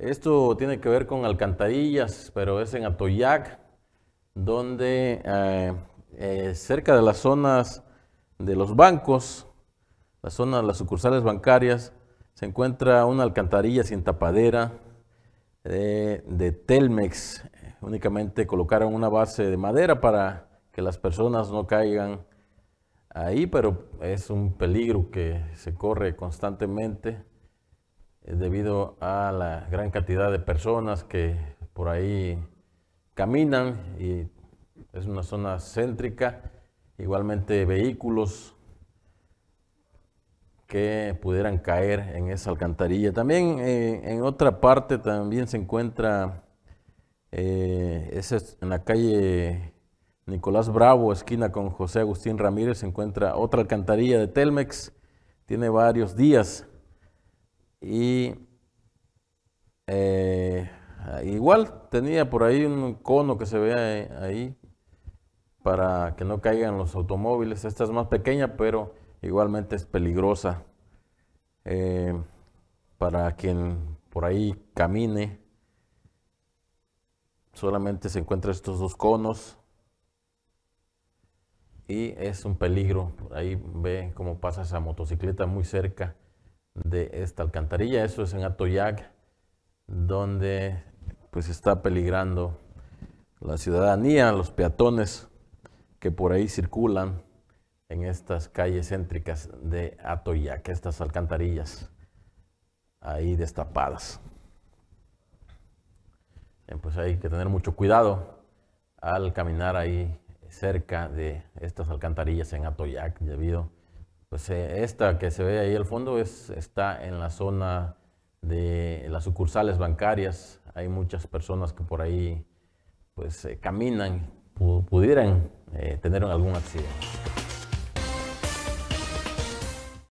Esto tiene que ver con alcantarillas, pero es en Atoyac, donde eh, eh, cerca de las zonas de los bancos, las zonas, las sucursales bancarias, se encuentra una alcantarilla sin tapadera eh, de Telmex. Únicamente colocaron una base de madera para que las personas no caigan ahí, pero es un peligro que se corre constantemente debido a la gran cantidad de personas que por ahí caminan y es una zona céntrica, igualmente vehículos que pudieran caer en esa alcantarilla. También eh, en otra parte también se encuentra, eh, en la calle Nicolás Bravo, esquina con José Agustín Ramírez, se encuentra otra alcantarilla de Telmex, tiene varios días y eh, igual tenía por ahí un cono que se ve eh, ahí para que no caigan los automóviles. Esta es más pequeña, pero igualmente es peligrosa eh, para quien por ahí camine. Solamente se encuentran estos dos conos y es un peligro. ahí ve cómo pasa esa motocicleta muy cerca de esta alcantarilla. Eso es en Atoyac, donde pues está peligrando la ciudadanía, los peatones que por ahí circulan en estas calles céntricas de Atoyac, estas alcantarillas ahí destapadas. pues hay que tener mucho cuidado al caminar ahí cerca de estas alcantarillas en Atoyac debido pues eh, esta que se ve ahí al fondo es, está en la zona de las sucursales bancarias. Hay muchas personas que por ahí pues eh, caminan, pudieran eh, tener algún accidente.